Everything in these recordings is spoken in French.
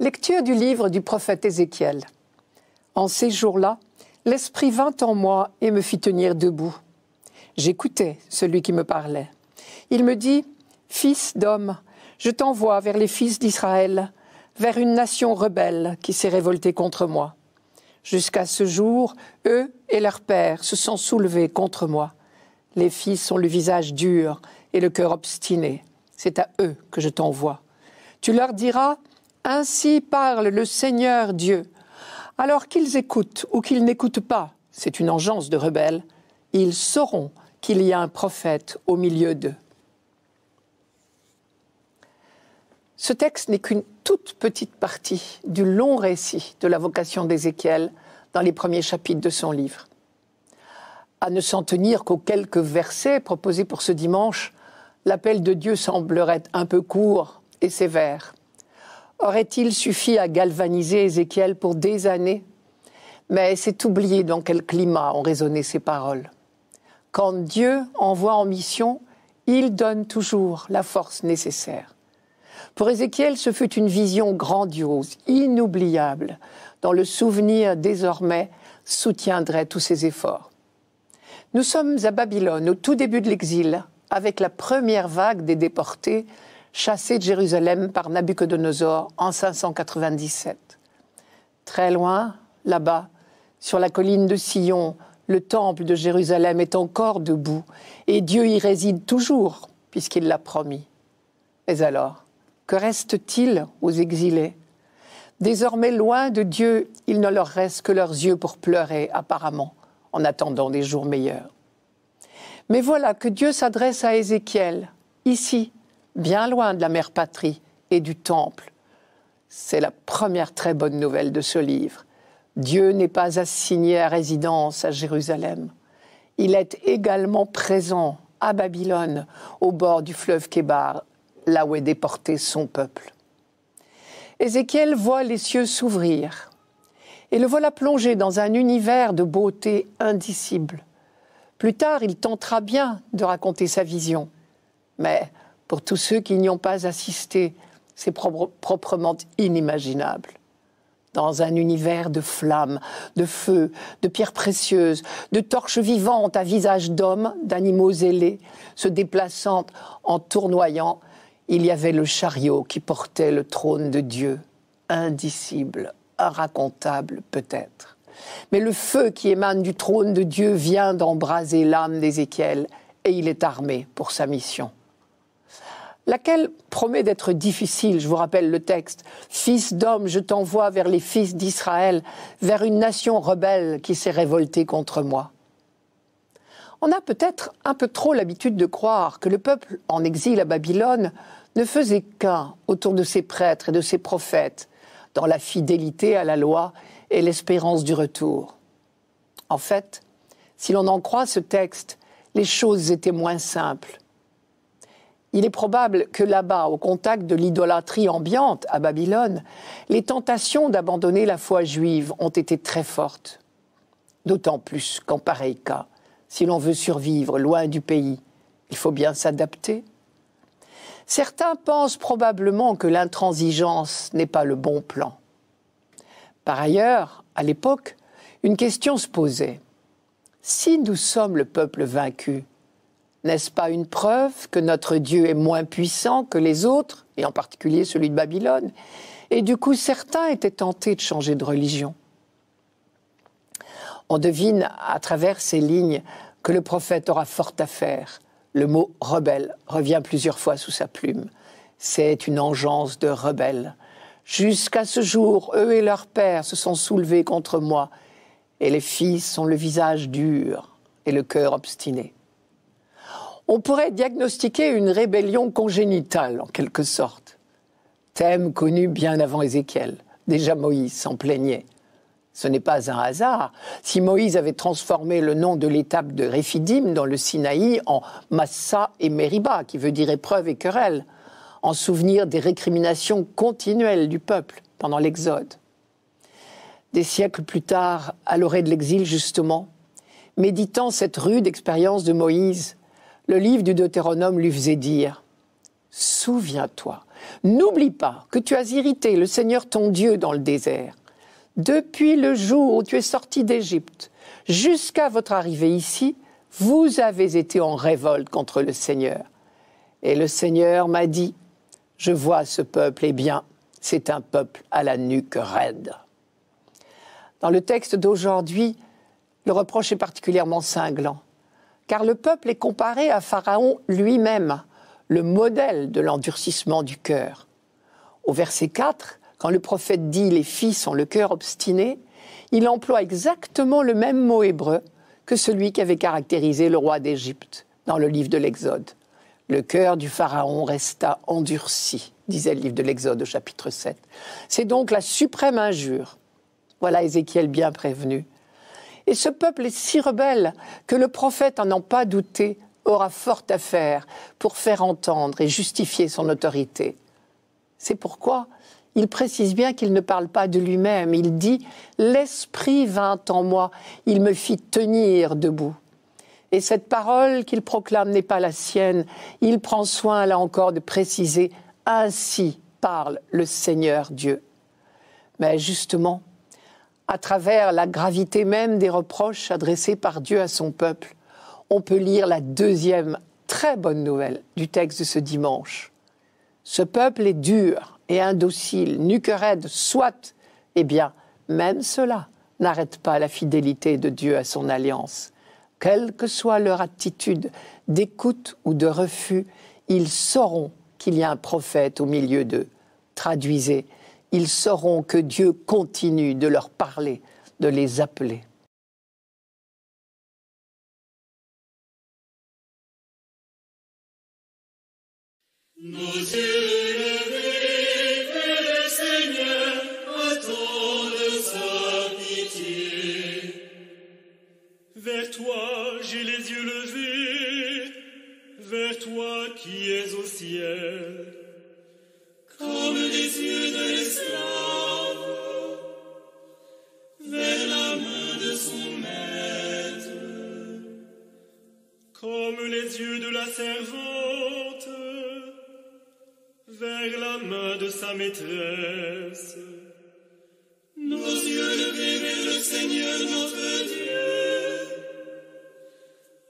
Lecture du livre du prophète Ézéchiel. En ces jours-là, l'Esprit vint en moi et me fit tenir debout. J'écoutais celui qui me parlait. Il me dit, Fils d'homme, je t'envoie vers les fils d'Israël, vers une nation rebelle qui s'est révoltée contre moi. Jusqu'à ce jour, eux et leurs pères se sont soulevés contre moi. Les fils ont le visage dur et le cœur obstiné. C'est à eux que je t'envoie. Tu leur diras, ainsi parle le Seigneur Dieu. Alors qu'ils écoutent ou qu'ils n'écoutent pas, c'est une engeance de rebelles, ils sauront qu'il y a un prophète au milieu d'eux. Ce texte n'est qu'une toute petite partie du long récit de la vocation d'Ézéchiel dans les premiers chapitres de son livre. À ne s'en tenir qu'aux quelques versets proposés pour ce dimanche, l'appel de Dieu semblerait un peu court et sévère. Aurait-il suffi à galvaniser Ézéchiel pour des années Mais c'est oublié dans quel climat ont résonné ces paroles. Quand Dieu envoie en mission, il donne toujours la force nécessaire. Pour Ézéchiel, ce fut une vision grandiose, inoubliable, dont le souvenir désormais soutiendrait tous ses efforts. Nous sommes à Babylone, au tout début de l'exil, avec la première vague des déportés chassé de Jérusalem par Nabuchodonosor en 597. Très loin, là-bas, sur la colline de Sion, le temple de Jérusalem est encore debout, et Dieu y réside toujours, puisqu'il l'a promis. Mais alors, que reste-t-il aux exilés Désormais loin de Dieu, il ne leur reste que leurs yeux pour pleurer, apparemment, en attendant des jours meilleurs. Mais voilà que Dieu s'adresse à Ézéchiel, ici, bien loin de la mère patrie et du temple. C'est la première très bonne nouvelle de ce livre. Dieu n'est pas assigné à résidence à Jérusalem. Il est également présent à Babylone, au bord du fleuve Kébar, là où est déporté son peuple. Ézéchiel voit les cieux s'ouvrir, et le voilà plongé dans un univers de beauté indicible. Plus tard, il tentera bien de raconter sa vision, mais pour tous ceux qui n'y ont pas assisté, c'est proprement inimaginable. Dans un univers de flammes, de feux, de pierres précieuses, de torches vivantes à visage d'hommes, d'animaux ailés, se déplaçant en tournoyant, il y avait le chariot qui portait le trône de Dieu, indicible, irracontable peut-être. Mais le feu qui émane du trône de Dieu vient d'embraser l'âme d'Ézéchiel, et il est armé pour sa mission laquelle promet d'être difficile. Je vous rappelle le texte. Fils d'homme, je t'envoie vers les fils d'Israël, vers une nation rebelle qui s'est révoltée contre moi. On a peut-être un peu trop l'habitude de croire que le peuple en exil à Babylone ne faisait qu'un autour de ses prêtres et de ses prophètes, dans la fidélité à la loi et l'espérance du retour. En fait, si l'on en croit ce texte, les choses étaient moins simples il est probable que là-bas, au contact de l'idolâtrie ambiante à Babylone, les tentations d'abandonner la foi juive ont été très fortes. D'autant plus qu'en pareil cas, si l'on veut survivre loin du pays, il faut bien s'adapter. Certains pensent probablement que l'intransigeance n'est pas le bon plan. Par ailleurs, à l'époque, une question se posait. Si nous sommes le peuple vaincu, n'est-ce pas une preuve que notre Dieu est moins puissant que les autres, et en particulier celui de Babylone Et du coup, certains étaient tentés de changer de religion. On devine à travers ces lignes que le prophète aura fort à faire. Le mot rebelle revient plusieurs fois sous sa plume. C'est une engeance de rebelles. Jusqu'à ce jour, eux et leurs pères se sont soulevés contre moi, et les fils ont le visage dur et le cœur obstiné. On pourrait diagnostiquer une rébellion congénitale, en quelque sorte. Thème connu bien avant Ézéchiel. Déjà Moïse s'en plaignait. Ce n'est pas un hasard. Si Moïse avait transformé le nom de l'étape de Réphidim dans le Sinaï en Massa et Meriba, qui veut dire épreuve et querelle, en souvenir des récriminations continuelles du peuple pendant l'Exode. Des siècles plus tard, à l'orée de l'exil justement, méditant cette rude expérience de Moïse, le livre du Deutéronome lui faisait dire Souviens-toi, n'oublie pas que tu as irrité le Seigneur ton Dieu dans le désert. Depuis le jour où tu es sorti d'Égypte jusqu'à votre arrivée ici, vous avez été en révolte contre le Seigneur. Et le Seigneur m'a dit, je vois ce peuple, eh bien, c'est un peuple à la nuque raide. Dans le texte d'aujourd'hui, le reproche est particulièrement cinglant car le peuple est comparé à Pharaon lui-même, le modèle de l'endurcissement du cœur. Au verset 4, quand le prophète dit Les fils ont le cœur obstiné, il emploie exactement le même mot hébreu que celui qui avait caractérisé le roi d'Égypte dans le livre de l'Exode. Le cœur du Pharaon resta endurci, disait le livre de l'Exode au chapitre 7. C'est donc la suprême injure. Voilà Ézéchiel bien prévenu. Et ce peuple est si rebelle que le prophète, en n'en pas douté, aura fort à faire pour faire entendre et justifier son autorité. C'est pourquoi il précise bien qu'il ne parle pas de lui-même, il dit ⁇ L'Esprit vint en moi, il me fit tenir debout ⁇ et cette parole qu'il proclame n'est pas la sienne. Il prend soin, là encore, de préciser ⁇ Ainsi parle le Seigneur Dieu ⁇ Mais justement, à travers la gravité même des reproches adressés par Dieu à son peuple, on peut lire la deuxième très bonne nouvelle du texte de ce dimanche. Ce peuple est dur et indocile, nuque raide, soit, eh bien, même cela n'arrête pas la fidélité de Dieu à son alliance. Quelle que soit leur attitude d'écoute ou de refus, ils sauront qu'il y a un prophète au milieu d'eux. Traduisez ils sauront que Dieu continue de leur parler, de les appeler. Nos Vers toi j'ai les yeux levés, vers toi qui es au ciel les yeux de l'esclave vers la main de son maître, comme les yeux de la servante vers la main de sa maîtresse. Nos yeux levés vers le Seigneur notre Dieu,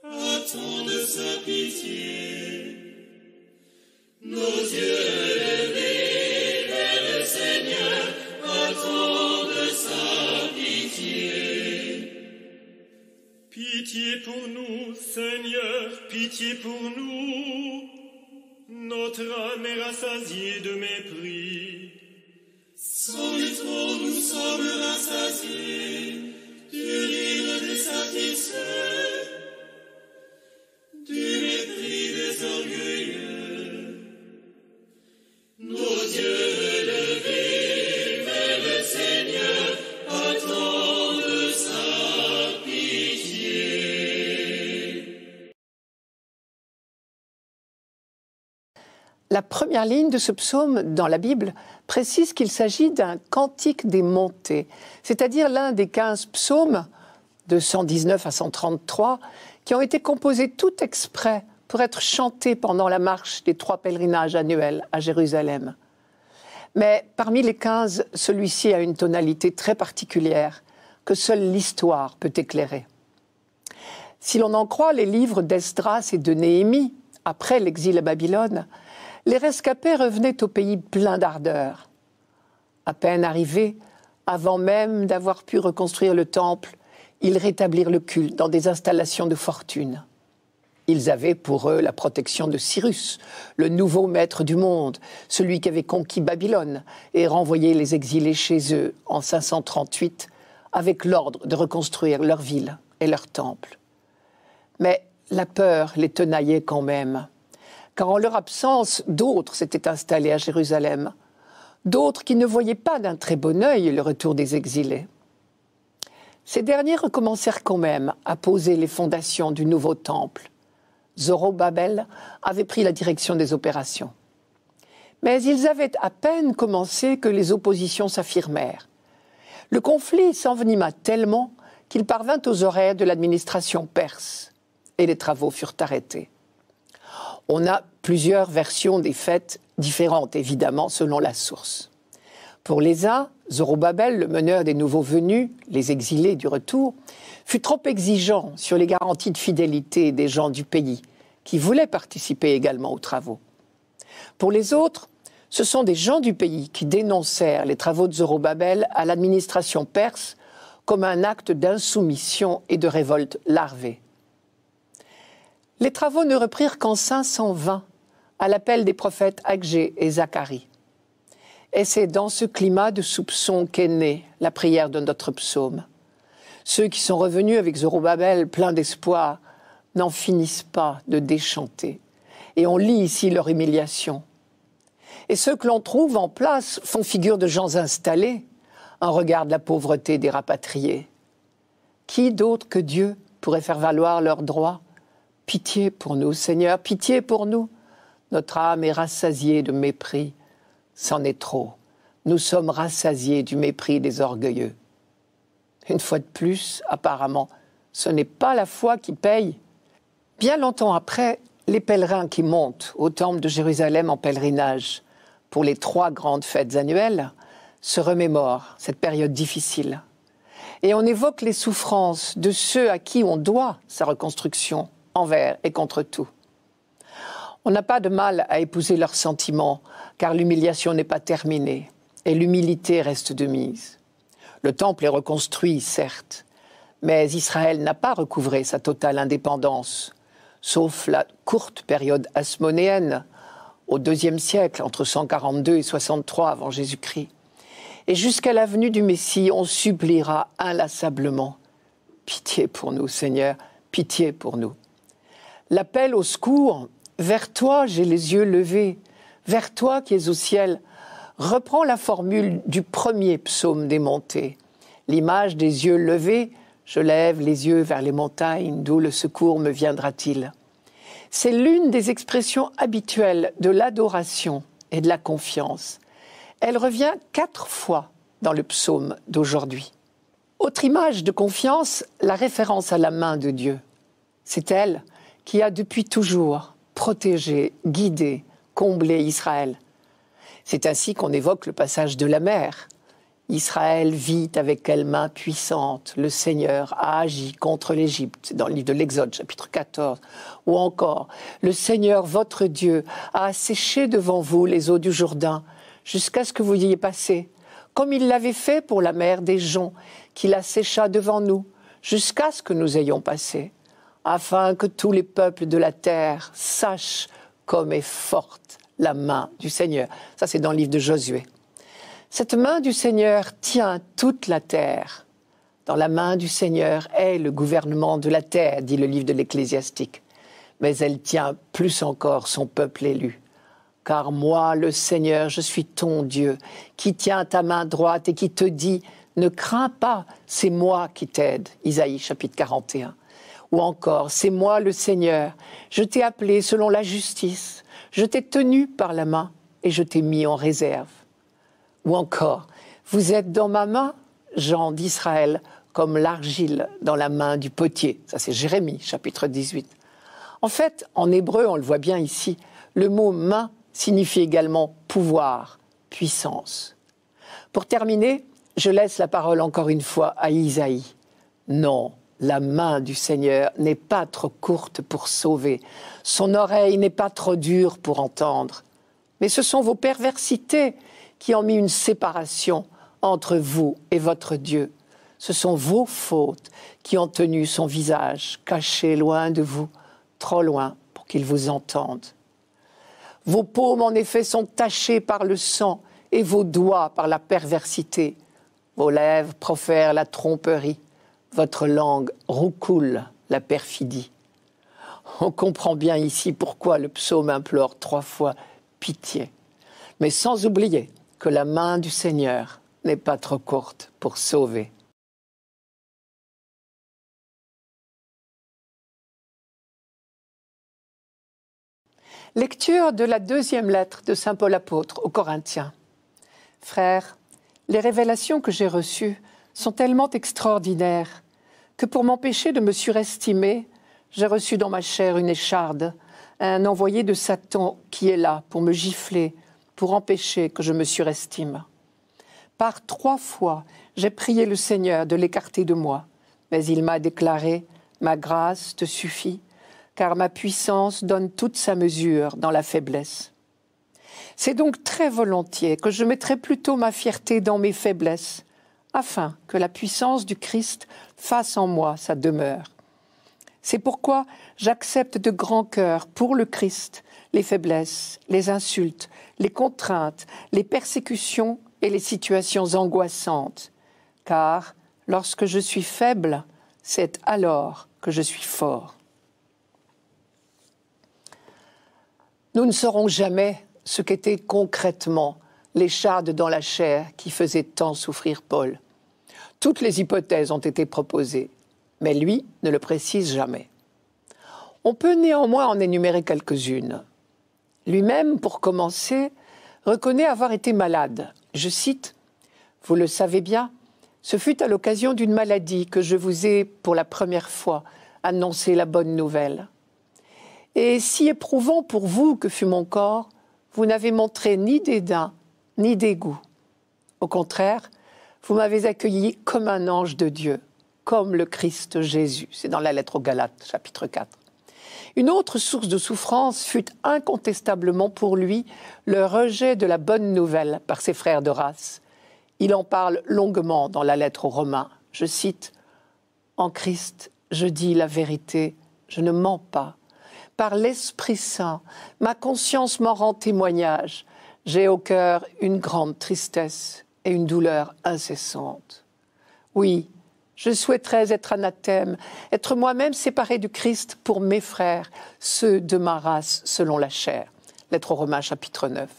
attendent sa pitié. Nos yeux Pitié pour nous, Seigneur, pitié pour nous. Notre âme est rassasiée de mépris. Sans les nous sommes rassasiés du rire des satisfaits. la première ligne de ce psaume dans la Bible précise qu'il s'agit d'un cantique des montées, c'est-à-dire l'un des 15 psaumes de 119 à 133 qui ont été composés tout exprès pour être chantés pendant la marche des trois pèlerinages annuels à Jérusalem. Mais parmi les 15, celui-ci a une tonalité très particulière que seule l'histoire peut éclairer. Si l'on en croit les livres d'Esdras et de Néhémie, après l'exil à Babylone, les rescapés revenaient au pays plein d'ardeur. À peine arrivés, avant même d'avoir pu reconstruire le temple, ils rétablirent le culte dans des installations de fortune. Ils avaient pour eux la protection de Cyrus, le nouveau maître du monde, celui qui avait conquis Babylone et renvoyé les exilés chez eux en 538 avec l'ordre de reconstruire leur ville et leur temple. Mais la peur les tenaillait quand même car en leur absence, d'autres s'étaient installés à Jérusalem, d'autres qui ne voyaient pas d'un très bon œil le retour des exilés. Ces derniers recommencèrent quand même à poser les fondations du nouveau temple. Zorobabel avait pris la direction des opérations. Mais ils avaient à peine commencé que les oppositions s'affirmèrent. Le conflit s'envenima tellement qu'il parvint aux oreilles de l'administration perse et les travaux furent arrêtés. On a plusieurs versions des faits différentes, évidemment, selon la source. Pour les uns, Zorobabel, le meneur des nouveaux venus, les exilés du retour, fut trop exigeant sur les garanties de fidélité des gens du pays, qui voulaient participer également aux travaux. Pour les autres, ce sont des gens du pays qui dénoncèrent les travaux de Zorobabel à l'administration perse comme un acte d'insoumission et de révolte larvée. Les travaux ne reprirent qu'en 520, à l'appel des prophètes Agé et Zacharie. Et c'est dans ce climat de soupçon qu'est née la prière de notre psaume. Ceux qui sont revenus avec Zorobabel pleins d'espoir n'en finissent pas de déchanter. Et on lit ici leur humiliation. Et ceux que l'on trouve en place font figure de gens installés, en regard de la pauvreté des rapatriés. Qui d'autre que Dieu pourrait faire valoir leurs droits Pitié pour nous, Seigneur, pitié pour nous. Notre âme est rassasiée de mépris, c'en est trop. Nous sommes rassasiés du mépris des orgueilleux. Une fois de plus, apparemment, ce n'est pas la foi qui paye. Bien longtemps après, les pèlerins qui montent au temple de Jérusalem en pèlerinage pour les trois grandes fêtes annuelles se remémorent cette période difficile. Et on évoque les souffrances de ceux à qui on doit sa reconstruction envers et contre tout. On n'a pas de mal à épouser leurs sentiments, car l'humiliation n'est pas terminée, et l'humilité reste de mise. Le temple est reconstruit, certes, mais Israël n'a pas recouvré sa totale indépendance, sauf la courte période asmonéenne, au deuxième siècle, entre 142 et 63 avant Jésus-Christ. Et jusqu'à la du Messie, on suppliera inlassablement Pitié pour nous, Seigneur, pitié pour nous. L'appel au secours vers toi, j'ai les yeux levés, vers toi qui es au ciel. Reprends la formule du premier psaume des montées. L'image des yeux levés, je lève les yeux vers les montagnes, d'où le secours me viendra-t-il C'est l'une des expressions habituelles de l'adoration et de la confiance. Elle revient quatre fois dans le psaume d'aujourd'hui. Autre image de confiance, la référence à la main de Dieu. C'est elle qui a depuis toujours protéger, guider, combler Israël. C'est ainsi qu'on évoque le passage de la mer. Israël vit avec quelle main puissante le Seigneur a agi contre l'Égypte, dans le livre de l'Exode, chapitre 14. Ou encore, le Seigneur, votre Dieu, a asséché devant vous les eaux du Jourdain, jusqu'à ce que vous y ayez passé, comme il l'avait fait pour la mer des joncs, qu'il assécha devant nous, jusqu'à ce que nous ayons passé afin que tous les peuples de la terre sachent comme est forte la main du Seigneur. Ça, c'est dans le livre de Josué. Cette main du Seigneur tient toute la terre. Dans la main du Seigneur est le gouvernement de la terre, dit le livre de l'Ecclésiastique. Mais elle tient plus encore son peuple élu. Car moi, le Seigneur, je suis ton Dieu, qui tient ta main droite et qui te dit, ne crains pas, c'est moi qui t'aide. Isaïe chapitre 41. Ou encore, c'est moi le Seigneur, je t'ai appelé selon la justice, je t'ai tenu par la main et je t'ai mis en réserve. Ou encore, vous êtes dans ma main, Jean d'Israël, comme l'argile dans la main du potier. Ça c'est Jérémie chapitre 18. En fait, en hébreu, on le voit bien ici, le mot main signifie également pouvoir, puissance. Pour terminer, je laisse la parole encore une fois à Isaïe. Non, la main du Seigneur n'est pas trop courte pour sauver, son oreille n'est pas trop dure pour entendre. Mais ce sont vos perversités qui ont mis une séparation entre vous et votre Dieu. Ce sont vos fautes qui ont tenu son visage caché loin de vous, trop loin pour qu'il vous entende. Vos paumes en effet sont tachées par le sang et vos doigts par la perversité. Vos lèvres profèrent la tromperie votre langue roucoule la perfidie. On comprend bien ici pourquoi le psaume implore trois fois pitié, mais sans oublier que la main du Seigneur n'est pas trop courte pour sauver. Lecture de la deuxième lettre de Saint Paul apôtre aux Corinthiens. Frères, les révélations que j'ai reçues sont tellement extraordinaires que pour m'empêcher de me surestimer, j'ai reçu dans ma chair une écharde, un envoyé de Satan qui est là pour me gifler, pour empêcher que je me surestime. Par trois fois, j'ai prié le Seigneur de l'écarter de moi, mais il m'a déclaré Ma grâce te suffit, car ma puissance donne toute sa mesure dans la faiblesse. C'est donc très volontiers que je mettrai plutôt ma fierté dans mes faiblesses afin que la puissance du Christ fasse en moi sa demeure. C'est pourquoi j'accepte de grand cœur pour le Christ les faiblesses, les insultes, les contraintes, les persécutions et les situations angoissantes. Car lorsque je suis faible, c'est alors que je suis fort. Nous ne saurons jamais ce qu'était concrètement les chades dans la chair qui faisait tant souffrir Paul. Toutes les hypothèses ont été proposées, mais lui ne le précise jamais. On peut néanmoins en énumérer quelques-unes. Lui-même, pour commencer, reconnaît avoir été malade. Je cite Vous le savez bien, ce fut à l'occasion d'une maladie que je vous ai, pour la première fois, annoncé la bonne nouvelle. Et si éprouvant pour vous que fut mon corps, vous n'avez montré ni dédain, ni dégoût. Au contraire, vous m'avez accueilli comme un ange de Dieu, comme le Christ Jésus. C'est dans la lettre aux Galates, chapitre 4. Une autre source de souffrance fut incontestablement pour lui le rejet de la bonne nouvelle par ses frères de race. Il en parle longuement dans la lettre aux Romains. Je cite En Christ, je dis la vérité, je ne mens pas. Par l'Esprit Saint, ma conscience m'en rend témoignage. J'ai au cœur une grande tristesse et une douleur incessante. Oui, je souhaiterais être anathème, être moi-même séparé du Christ pour mes frères, ceux de ma race selon la chair. Lettre Romains chapitre 9.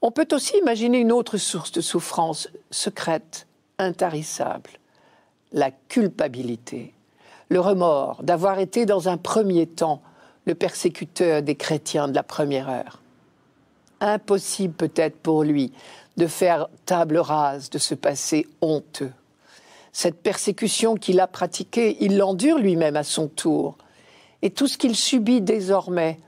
On peut aussi imaginer une autre source de souffrance secrète, intarissable, la culpabilité, le remords d'avoir été dans un premier temps le persécuteur des chrétiens de la première heure impossible peut-être pour lui de faire table rase de ce passé honteux. Cette persécution qu'il a pratiquée, il l'endure lui-même à son tour. Et tout ce qu'il subit désormais,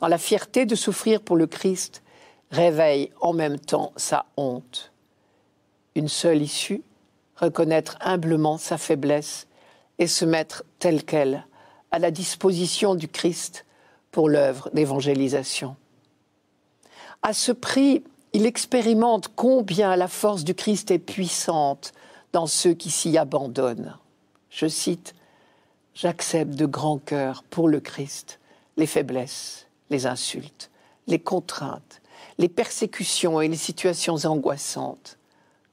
dans la fierté de souffrir pour le Christ, réveille en même temps sa honte. Une seule issue, reconnaître humblement sa faiblesse et se mettre telle qu'elle, à la disposition du Christ pour l'œuvre d'évangélisation. À ce prix, il expérimente combien la force du Christ est puissante dans ceux qui s'y abandonnent. Je cite J'accepte de grand cœur pour le Christ les faiblesses, les insultes, les contraintes, les persécutions et les situations angoissantes,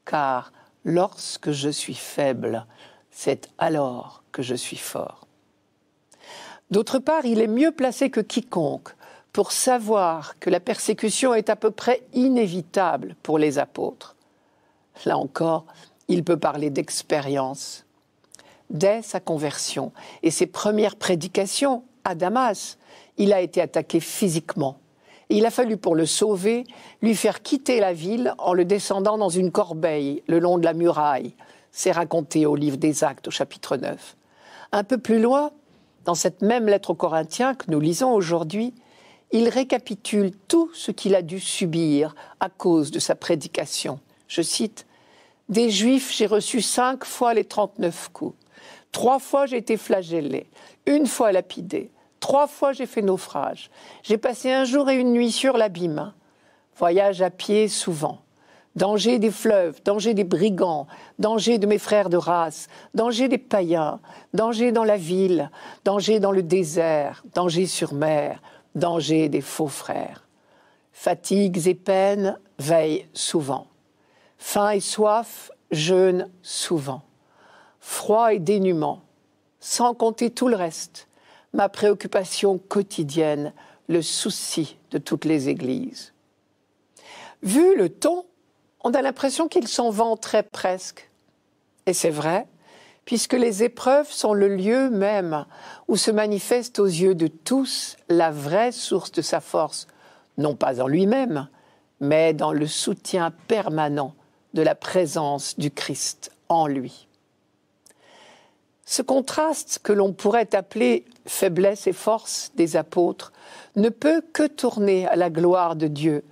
car lorsque je suis faible, c'est alors que je suis fort. D'autre part, il est mieux placé que quiconque pour savoir que la persécution est à peu près inévitable pour les apôtres. Là encore, il peut parler d'expérience. Dès sa conversion et ses premières prédications à Damas, il a été attaqué physiquement. Et il a fallu pour le sauver lui faire quitter la ville en le descendant dans une corbeille le long de la muraille. C'est raconté au livre des Actes au chapitre 9. Un peu plus loin, dans cette même lettre aux Corinthiens que nous lisons aujourd'hui, il récapitule tout ce qu'il a dû subir à cause de sa prédication. Je cite Des Juifs, j'ai reçu cinq fois les 39 coups. Trois fois, j'ai été flagellé. Une fois lapidé. Trois fois, j'ai fait naufrage. J'ai passé un jour et une nuit sur l'abîme. Voyage à pied souvent. Danger des fleuves, danger des brigands, danger de mes frères de race, danger des païens, danger dans la ville, danger dans le désert, danger sur mer, danger des faux frères. Fatigues et peines, veillent souvent. Faim et soif, jeûnent souvent. Froid et dénuement, sans compter tout le reste, ma préoccupation quotidienne, le souci de toutes les églises. Vu le ton, on a l'impression qu'il s'en très presque. Et c'est vrai, puisque les épreuves sont le lieu même où se manifeste aux yeux de tous la vraie source de sa force, non pas en lui-même, mais dans le soutien permanent de la présence du Christ en lui. Ce contraste que l'on pourrait appeler faiblesse et force des apôtres ne peut que tourner à la gloire de Dieu,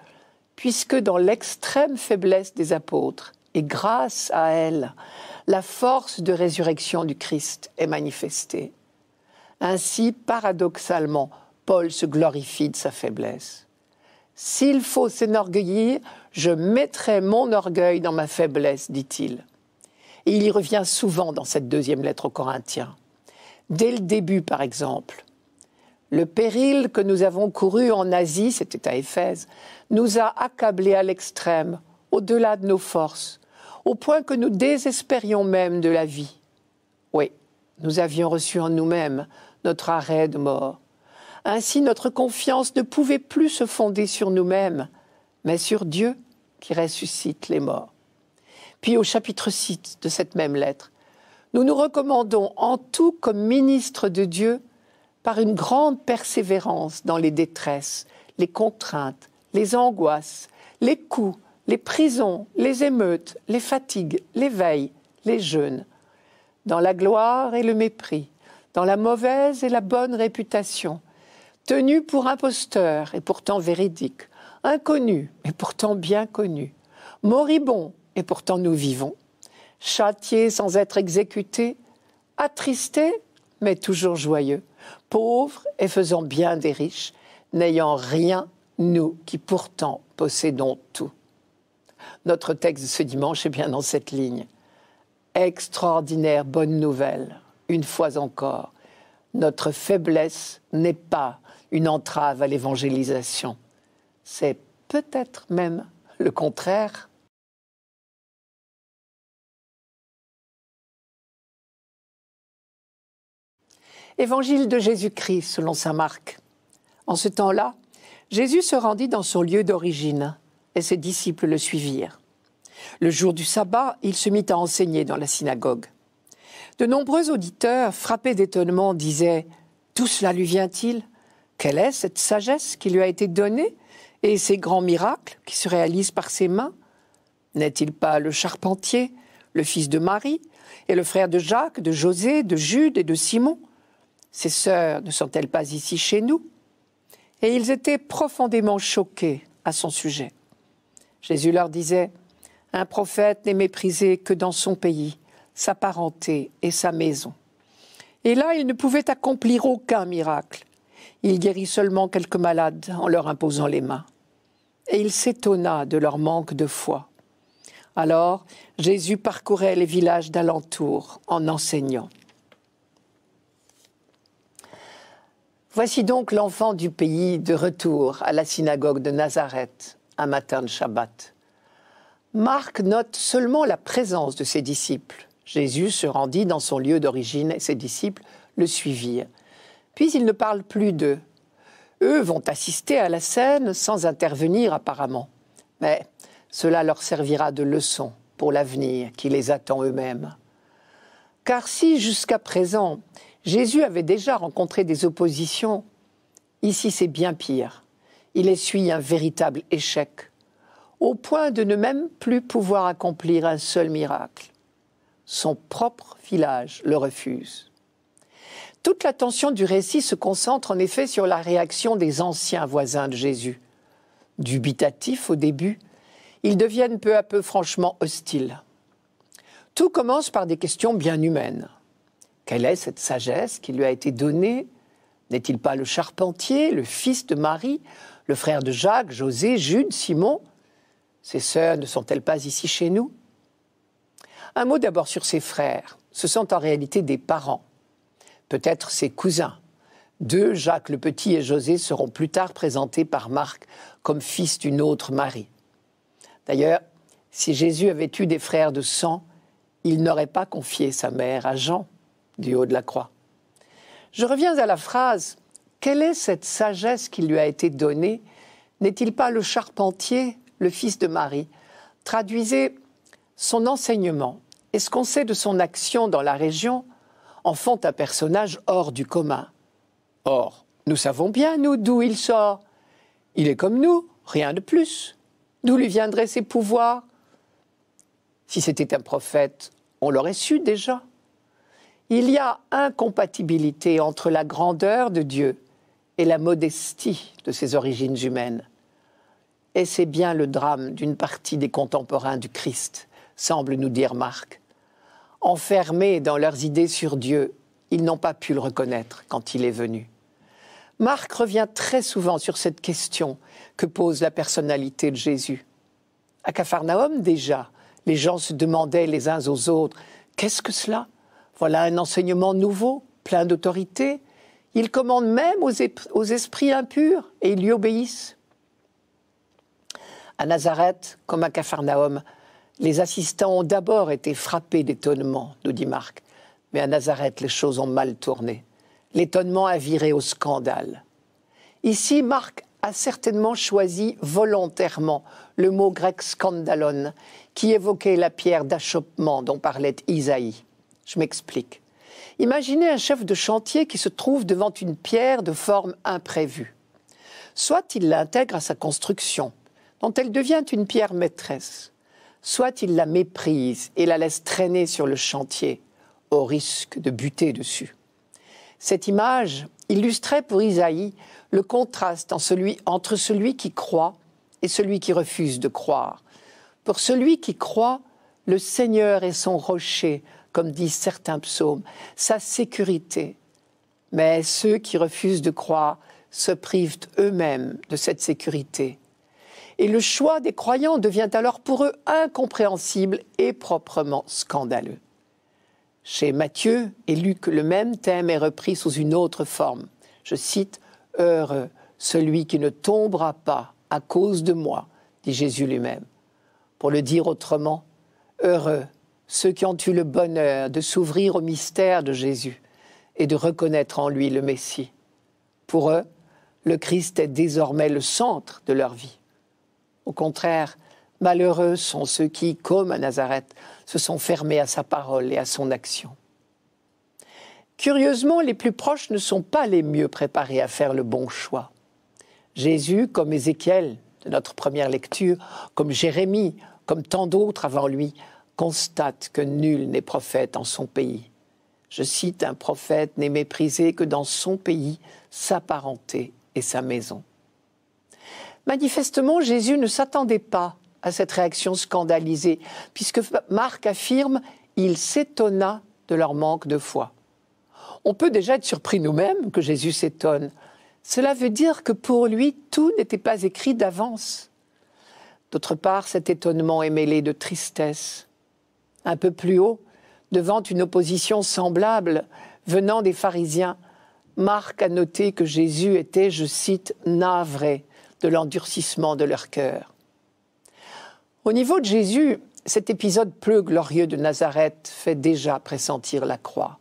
puisque dans l'extrême faiblesse des apôtres, et grâce à elle, la force de résurrection du Christ est manifestée. Ainsi, paradoxalement, Paul se glorifie de sa faiblesse. S'il faut s'enorgueillir, je mettrai mon orgueil dans ma faiblesse, dit-il. Et il y revient souvent dans cette deuxième lettre aux Corinthiens. Dès le début, par exemple, le péril que nous avons couru en Asie, c'était à Éphèse, nous a accablés à l'extrême, au-delà de nos forces au point que nous désespérions même de la vie. Oui, nous avions reçu en nous-mêmes notre arrêt de mort. Ainsi notre confiance ne pouvait plus se fonder sur nous-mêmes, mais sur Dieu qui ressuscite les morts. Puis au chapitre 6 de cette même lettre, nous nous recommandons en tout comme ministres de Dieu par une grande persévérance dans les détresses, les contraintes, les angoisses, les coups, les prisons, les émeutes, les fatigues, les veilles, les jeûnes, dans la gloire et le mépris, dans la mauvaise et la bonne réputation, tenu pour imposteur et pourtant véridique, inconnu et pourtant bien connu, moribonds et pourtant nous vivons, châtié sans être exécuté, attristé mais toujours joyeux, pauvres et faisant bien des riches, n'ayant rien, nous qui pourtant possédons tout. Notre texte de ce dimanche est bien dans cette ligne. Extraordinaire bonne nouvelle, une fois encore, notre faiblesse n'est pas une entrave à l'évangélisation. C'est peut-être même le contraire. Évangile de Jésus-Christ selon Saint Marc. En ce temps-là, Jésus se rendit dans son lieu d'origine et ses disciples le suivirent. Le jour du sabbat, il se mit à enseigner dans la synagogue. De nombreux auditeurs, frappés d'étonnement, disaient Tout cela lui vient-il Quelle est cette sagesse qui lui a été donnée et ces grands miracles qui se réalisent par ses mains N'est-il pas le charpentier, le fils de Marie, et le frère de Jacques, de José, de Jude et de Simon Ses sœurs ne sont-elles pas ici chez nous Et ils étaient profondément choqués à son sujet. Jésus leur disait, Un prophète n'est méprisé que dans son pays, sa parenté et sa maison. Et là, il ne pouvait accomplir aucun miracle. Il guérit seulement quelques malades en leur imposant les mains. Et il s'étonna de leur manque de foi. Alors, Jésus parcourait les villages d'alentour en enseignant. Voici donc l'enfant du pays de retour à la synagogue de Nazareth un matin de Shabbat. Marc note seulement la présence de ses disciples. Jésus se rendit dans son lieu d'origine et ses disciples le suivirent. Puis il ne parle plus d'eux. Eux vont assister à la scène sans intervenir apparemment. Mais cela leur servira de leçon pour l'avenir qui les attend eux-mêmes. Car si jusqu'à présent Jésus avait déjà rencontré des oppositions, ici c'est bien pire il essuie un véritable échec, au point de ne même plus pouvoir accomplir un seul miracle. Son propre village le refuse. Toute l'attention du récit se concentre en effet sur la réaction des anciens voisins de Jésus. Dubitatifs au début, ils deviennent peu à peu franchement hostiles. Tout commence par des questions bien humaines. Quelle est cette sagesse qui lui a été donnée N'est-il pas le charpentier, le fils de Marie, le frère de Jacques, José, Jude, Simon. Ces sœurs ne sont-elles pas ici chez nous Un mot d'abord sur ses frères. Ce sont en réalité des parents, peut-être ses cousins. Deux, Jacques le Petit et José, seront plus tard présentés par Marc comme fils d'une autre Marie. D'ailleurs, si Jésus avait eu des frères de sang, il n'aurait pas confié sa mère à Jean du haut de la croix. Je reviens à la phrase quelle est cette sagesse qui lui a été donnée N'est-il pas le charpentier, le fils de Marie Traduisez son enseignement et ce qu'on sait de son action dans la région en font un personnage hors du commun. Or, nous savons bien, nous, d'où il sort. Il est comme nous, rien de plus. D'où lui viendraient ses pouvoirs Si c'était un prophète, on l'aurait su déjà. Il y a incompatibilité entre la grandeur de Dieu et la modestie de ses origines humaines. Et c'est bien le drame d'une partie des contemporains du Christ, semble nous dire Marc. Enfermés dans leurs idées sur Dieu, ils n'ont pas pu le reconnaître quand il est venu. Marc revient très souvent sur cette question que pose la personnalité de Jésus. À Capharnaüm déjà, les gens se demandaient les uns aux autres Qu'est-ce que cela Voilà un enseignement nouveau, plein d'autorité, il commande même aux, esprits impurs et ils lui obéissent. À Nazareth, comme à Capharnaüm, les assistants ont d'abord été frappés d'étonnement, nous dit Marc. Mais à Nazareth, les choses ont mal tourné. L'étonnement a viré au scandale. Ici, Marc a certainement choisi volontairement le mot grec scandalon, qui évoquait la pierre d'achoppement dont parlait Isaïe. Je m'explique. Imaginez un chef de chantier qui se trouve devant une pierre de forme imprévue. Soit il l'intègre à sa construction, dont elle devient une pierre maîtresse, soit il la méprise et la laisse traîner sur le chantier, au risque de buter dessus. Cette image illustrait pour Isaïe le contraste entre celui qui croit et celui qui refuse de croire. Pour celui qui croit, le Seigneur est son rocher, comme disent certains psaumes, sa sécurité. Mais ceux qui refusent de croire se privent eux-mêmes de cette sécurité. Et le choix des croyants devient alors pour eux incompréhensible et proprement scandaleux. Chez Matthieu et Luc, le même thème est repris sous une autre forme. Je cite Heureux celui qui ne tombera pas à cause de moi, dit Jésus lui-même. Pour le dire autrement, heureux ceux qui ont eu le bonheur de s'ouvrir au mystère de Jésus et de reconnaître en lui le Messie. Pour eux, le Christ est désormais le centre de leur vie. Au contraire, malheureux sont ceux qui, comme à Nazareth, se sont fermés à sa parole et à son action. Curieusement, les plus proches ne sont pas les mieux préparés à faire le bon choix. Jésus, comme Ézéchiel de notre première lecture, comme Jérémie, comme tant d'autres avant lui, constate que nul n'est prophète en son pays. Je cite un prophète n'est méprisé que dans son pays, sa parenté et sa maison. Manifestement, Jésus ne s'attendait pas à cette réaction scandalisée, puisque Marc affirme il s'étonna de leur manque de foi. On peut déjà être surpris nous-mêmes que Jésus s'étonne. Cela veut dire que pour lui, tout n'était pas écrit d'avance. D'autre part, cet étonnement est mêlé de tristesse, un peu plus haut, devant une opposition semblable venant des pharisiens, Marc a noté que Jésus était, je cite, navré de l'endurcissement de leur cœur. Au niveau de Jésus, cet épisode plus glorieux de Nazareth fait déjà pressentir la croix.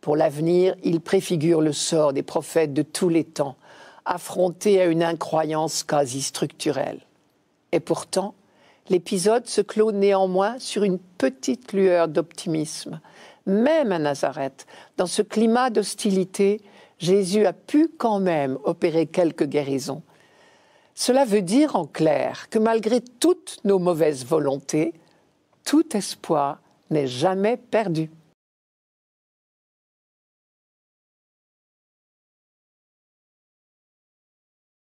Pour l'avenir, il préfigure le sort des prophètes de tous les temps, affrontés à une incroyance quasi structurelle. Et pourtant, L'épisode se clôt néanmoins sur une petite lueur d'optimisme. Même à Nazareth, dans ce climat d'hostilité, Jésus a pu quand même opérer quelques guérisons. Cela veut dire en clair que malgré toutes nos mauvaises volontés, tout espoir n'est jamais perdu.